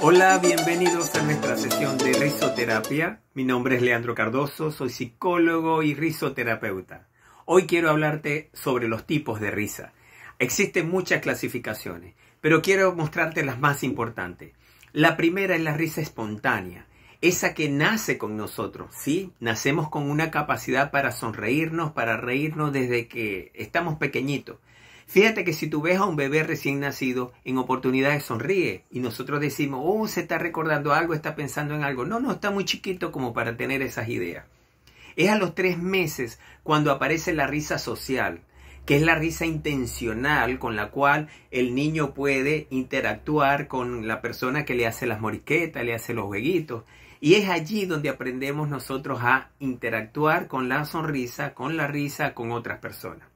Hola, bienvenidos a nuestra sesión de risoterapia. Mi nombre es Leandro Cardoso, soy psicólogo y risoterapeuta. Hoy quiero hablarte sobre los tipos de risa. Existen muchas clasificaciones, pero quiero mostrarte las más importantes. La primera es la risa espontánea, esa que nace con nosotros, ¿sí? Nacemos con una capacidad para sonreírnos, para reírnos desde que estamos pequeñitos. Fíjate que si tú ves a un bebé recién nacido, en oportunidades sonríe y nosotros decimos, oh, se está recordando algo, está pensando en algo. No, no, está muy chiquito como para tener esas ideas. Es a los tres meses cuando aparece la risa social, que es la risa intencional con la cual el niño puede interactuar con la persona que le hace las moriquetas, le hace los jueguitos. Y es allí donde aprendemos nosotros a interactuar con la sonrisa, con la risa, con otras personas.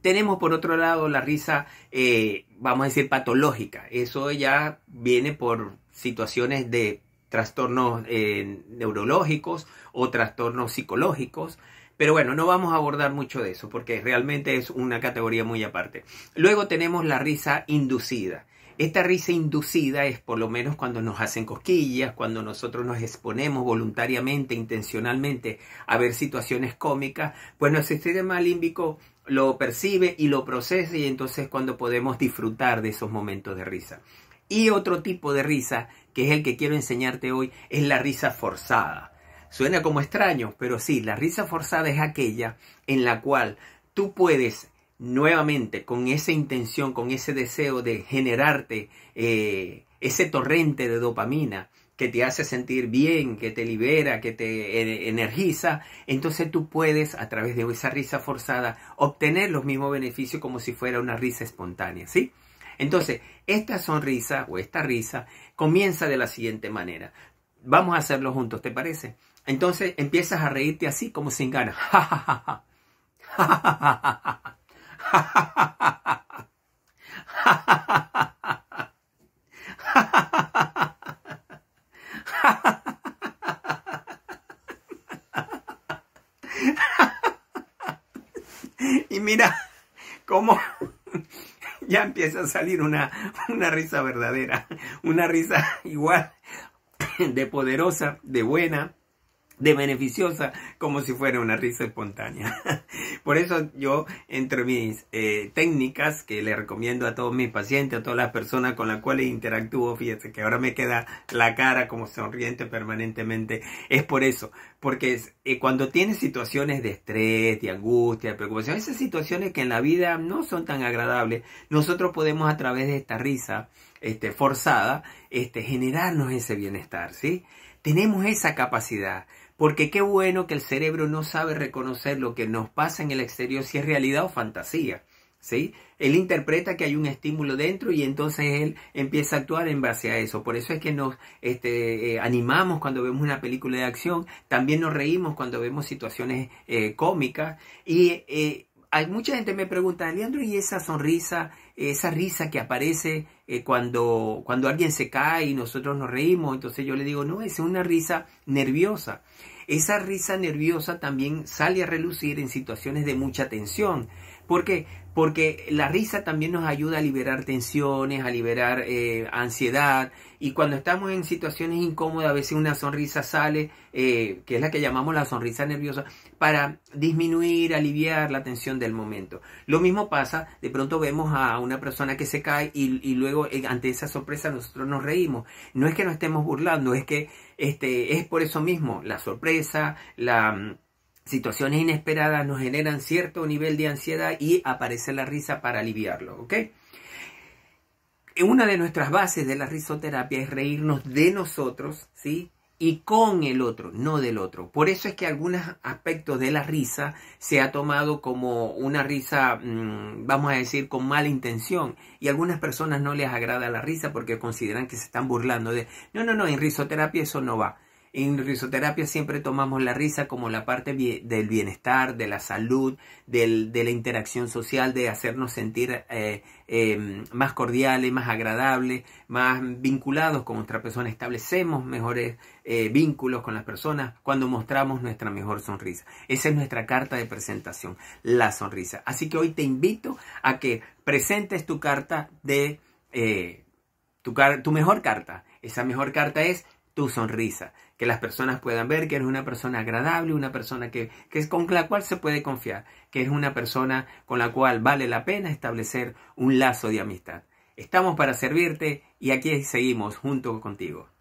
Tenemos por otro lado la risa, eh, vamos a decir, patológica. Eso ya viene por situaciones de trastornos eh, neurológicos o trastornos psicológicos. Pero bueno, no vamos a abordar mucho de eso porque realmente es una categoría muy aparte. Luego tenemos la risa inducida. Esta risa inducida es por lo menos cuando nos hacen cosquillas, cuando nosotros nos exponemos voluntariamente, intencionalmente a ver situaciones cómicas, pues nuestro sistema límbico lo percibe y lo procesa y entonces cuando podemos disfrutar de esos momentos de risa. Y otro tipo de risa, que es el que quiero enseñarte hoy, es la risa forzada. Suena como extraño, pero sí, la risa forzada es aquella en la cual tú puedes nuevamente con esa intención, con ese deseo de generarte eh, ese torrente de dopamina, que te hace sentir bien, que te libera, que te energiza, entonces tú puedes a través de esa risa forzada obtener los mismos beneficios como si fuera una risa espontánea, ¿sí? Entonces, esta sonrisa o esta risa comienza de la siguiente manera. Vamos a hacerlo juntos, ¿te parece? Entonces empiezas a reírte así como sin ganas. y mira cómo ya empieza a salir una, una risa verdadera, una risa igual de poderosa, de buena, de beneficiosa como si fuera una risa espontánea. Por eso yo, entre mis eh, técnicas que le recomiendo a todos mis pacientes, a todas las personas con las cuales interactúo, fíjense que ahora me queda la cara como sonriente permanentemente, es por eso, porque eh, cuando tienes situaciones de estrés, de angustia, de preocupación, esas situaciones que en la vida no son tan agradables, nosotros podemos a través de esta risa este, forzada este, generarnos ese bienestar, ¿sí? Tenemos esa capacidad. Porque qué bueno que el cerebro no sabe reconocer lo que nos pasa en el exterior, si es realidad o fantasía. ¿Sí? Él interpreta que hay un estímulo dentro y entonces él empieza a actuar en base a eso. Por eso es que nos este, eh, animamos cuando vemos una película de acción, también nos reímos cuando vemos situaciones eh, cómicas y eh, hay, mucha gente me pregunta, Leandro, ¿y esa sonrisa, esa risa que aparece eh, cuando, cuando alguien se cae y nosotros nos reímos? Entonces yo le digo, no, es una risa nerviosa. Esa risa nerviosa también sale a relucir en situaciones de mucha tensión. porque... qué? porque la risa también nos ayuda a liberar tensiones, a liberar eh, ansiedad, y cuando estamos en situaciones incómodas, a veces una sonrisa sale, eh, que es la que llamamos la sonrisa nerviosa, para disminuir, aliviar la tensión del momento. Lo mismo pasa, de pronto vemos a una persona que se cae y, luego eh, ante esa sorpresa nosotros nos reímos. No es que nos estemos burlando, es que este, es por eso mismo, la sorpresa, la situaciones inesperadas nos generan cierto nivel de ansiedad y aparece la risa para aliviarlo, Una de nuestras bases de la risoterapia es reírnos de nosotros, ¿sí? Y con el otro, no del otro. Por eso es que algunos aspectos de la risa se ha tomado como una risa, mm, vamos a decir, con mala intención. Y a algunas personas no les agrada la risa porque consideran que se están burlando de... No, no, no, en risoterapia eso no va en risoterapia siempre tomamos la risa como la parte del bienestar, de la salud, de la interacción social, de hacernos sentir eh, em, más cordiales, más agradables, más vinculados con nuestra persona. Establecemos mejores eh, vínculos con las personas cuando mostramos nuestra mejor sonrisa. Esa es nuestra carta de presentación, la sonrisa. Así que hoy te invito a que presentes tu carta de... Eh, tu mejor carta. Esa mejor carta es tu sonrisa, que las personas puedan ver que eres una persona agradable, una persona que, es con la cual se puede confiar, que es una persona con la cual vale la pena establecer un lazo de amistad. Estamos para servirte y aquí seguimos junto contigo.